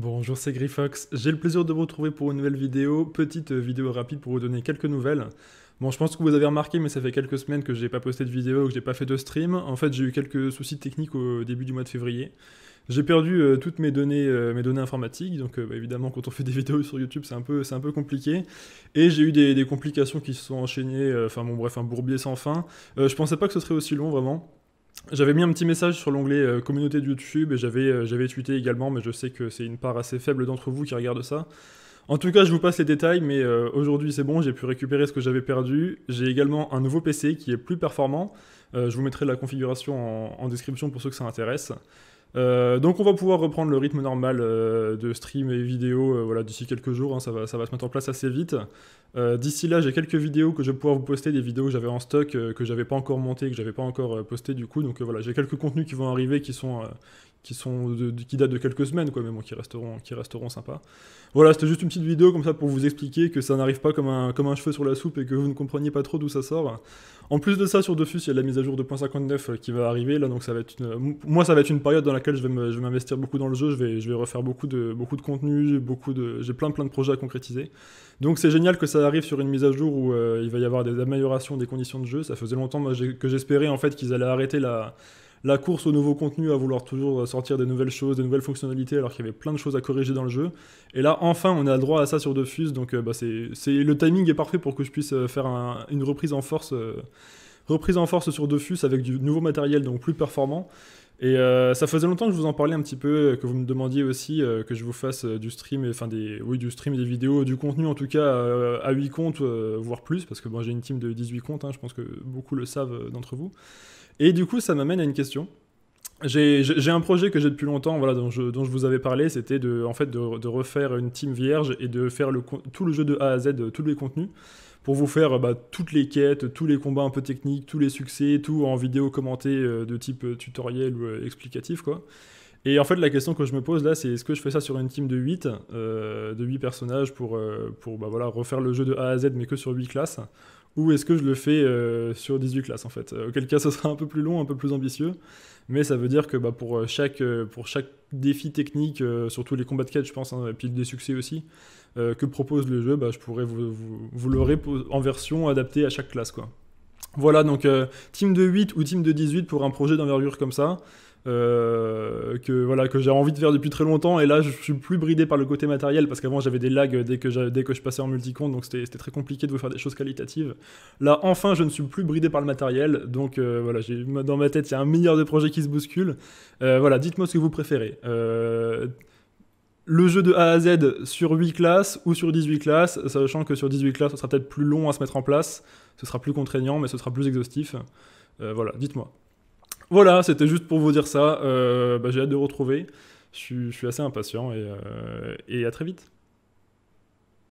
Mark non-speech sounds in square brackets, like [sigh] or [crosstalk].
Bonjour, c'est Griffox. J'ai le plaisir de vous retrouver pour une nouvelle vidéo, petite euh, vidéo rapide pour vous donner quelques nouvelles. Bon, je pense que vous avez remarqué, mais ça fait quelques semaines que j'ai pas posté de vidéo, que j'ai pas fait de stream. En fait, j'ai eu quelques soucis techniques au début du mois de février. J'ai perdu euh, toutes mes données, euh, mes données informatiques, donc bah, évidemment quand on fait des [laughs] vidéos sur YouTube c'est un peu, un peu compliqué. Et j'ai eu des, des, complications qui se sont enchaînées, enfin bon bref, un bourbier sans fin. je pensais pas que ce serait aussi long vraiment. J'avais mis un petit message sur l'onglet euh, communauté de YouTube et euh, j'avais, tweeté également, mais je sais que c'est une part assez faible d'entre vous qui regarde ça. En tout cas, je vous passe les détails, mais euh, aujourd'hui c'est bon, j'ai pu récupérer ce que j'avais perdu. J'ai également un nouveau PC qui est plus performant. je vous mettrai la configuration en description pour ceux que ça intéresse. Euh, donc on va pouvoir reprendre le rythme normal euh, de stream et vidéo euh, voilà, d'ici quelques jours, hein. ça, va, se mettre en place assez vite. d'ici là j'ai quelques vidéos que je vais pouvoir vous poster, des vidéos que j'avais en stock, que j'avais pas encore montées, que j'avais pas encore postées du coup. Donc voilà, j'ai quelques contenus qui vont arriver qui sont, qui, sont qui datent de quelques semaines, quoi, mais qui resteront, qui resteront sympas. Voilà, c'était juste une petite vidéo comme ça pour vous expliquer que ça n'arrive pas comme un, comme un cheveu sur la soupe et que vous ne compreniez pas trop d'où ça sort. En plus de ça, sur Dofus, il y a la mise à jour 2.59 euh, qui va arriver, là, donc ça va être une, moi, ça va être une période dans laquelle je vais m'investir beaucoup dans le jeu, je vais, je vais refaire beaucoup de, beaucoup de contenu, beaucoup de, j'ai plein plein de projets à concrétiser. Donc c'est génial que ça arrive sur une mise à jour où euh, il va y avoir des améliorations des conditions de jeu, ça faisait longtemps que j'espérais en fait qu'ils allaient arrêter la la course au nouveau contenu, à vouloir toujours sortir des nouvelles choses, des nouvelles fonctionnalités, alors qu'il y avait plein de choses à corriger dans le jeu. Et là, enfin, on a le droit à ça sur Dofus, donc euh, bah, c'est, le timing est parfait pour que je puisse euh, faire une reprise en force. Euh, reprise en force sur Dofus avec du nouveau matériel donc plus performant et euh, ça faisait longtemps que je vous en parlais un petit peu, euh, que vous me demandiez aussi euh, que je vous fasse du stream, enfin des, oui, du stream, des vidéos, du contenu en tout cas à 8 comptes, voire plus, parce que moi j'ai une team de 18 comptes, hein, je pense que beaucoup le savent d'entre vous. Et du coup, ça m'amène à une question. J'ai un projet que j'ai depuis longtemps, dont, je, vous avais parlé, c'était de, en fait, de, refaire une team vierge et de faire le, tout le jeu de A à Z, euh, tous les contenus, pour vous faire euh, bah, toutes les quêtes, tous les combats un peu techniques, tous les succès, tout en vidéo commentée euh, de type tutoriel ou explicatif, quoi. Et en fait, la question que je me pose là, c'est est-ce que je fais ça sur une team de 8, de 8 personnages pour, bah, refaire le jeu de A à Z, mais que sur 8 classes ou est-ce que je le fais euh, sur 18 classes en fait euh, Auquel cas, ce [laughs] sera un peu plus long, un peu plus ambitieux, mais ça veut dire que bah, euh, pour, chaque, défi technique, surtout les combats de quêtes je pense, hein, et puis des succès aussi, que propose le jeu, bah, je pourrais vous, vous, vous en version adaptée à chaque classe. quoi. Voilà, donc euh, team de 8 ou team de 18 pour un projet d'envergure comme ça. Euh, que voilà que j'ai envie de faire depuis très longtemps et là je suis plus bridé par le côté matériel parce qu'avant j'avais des lags dès que je passais en multicompte donc c'était très compliqué de vous faire des choses qualitatives là enfin je ne suis plus bridé par le matériel donc euh, voilà j'ai dans ma tête il y a un milliard de projets qui se bousculent voilà dites-moi ce que vous préférez le jeu de A à Z sur 8 classes ou sur 18 classes, sachant que sur 18 classes, ce sera peut-être plus long à se mettre en place, ce sera plus contraignant, mais ce sera plus exhaustif. Euh, voilà, dites-moi. Voilà, c'était juste pour vous dire ça. Euh, bah, j'ai hâte de retrouver. Je suis assez impatient et, euh, et à très vite.